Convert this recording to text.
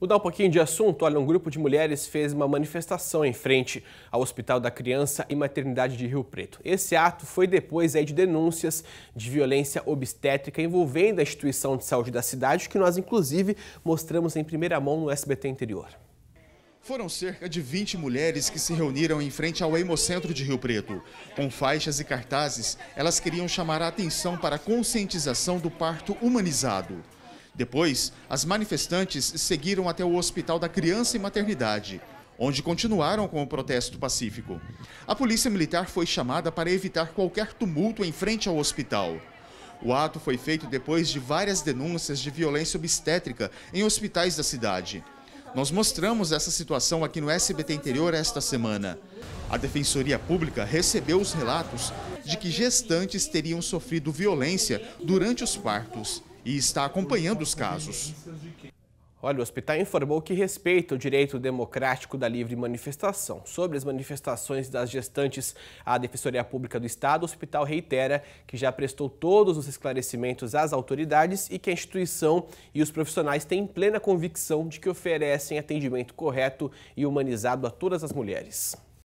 Mudar um pouquinho de assunto, olha, um grupo de mulheres fez uma manifestação em frente ao Hospital da Criança e Maternidade de Rio Preto. Esse ato foi depois aí, de denúncias de violência obstétrica envolvendo a instituição de saúde da cidade, que nós inclusive mostramos em primeira mão no SBT Interior. Foram cerca de 20 mulheres que se reuniram em frente ao Hemocentro de Rio Preto. Com faixas e cartazes, elas queriam chamar a atenção para a conscientização do parto humanizado. Depois, as manifestantes seguiram até o Hospital da Criança e Maternidade, onde continuaram com o protesto pacífico. A polícia militar foi chamada para evitar qualquer tumulto em frente ao hospital. O ato foi feito depois de várias denúncias de violência obstétrica em hospitais da cidade. Nós mostramos essa situação aqui no SBT Interior esta semana. A Defensoria Pública recebeu os relatos de que gestantes teriam sofrido violência durante os partos e está acompanhando os casos. Olha, o hospital informou que respeita o direito democrático da livre manifestação. Sobre as manifestações das gestantes à Defensoria Pública do Estado, o hospital reitera que já prestou todos os esclarecimentos às autoridades e que a instituição e os profissionais têm plena convicção de que oferecem atendimento correto e humanizado a todas as mulheres.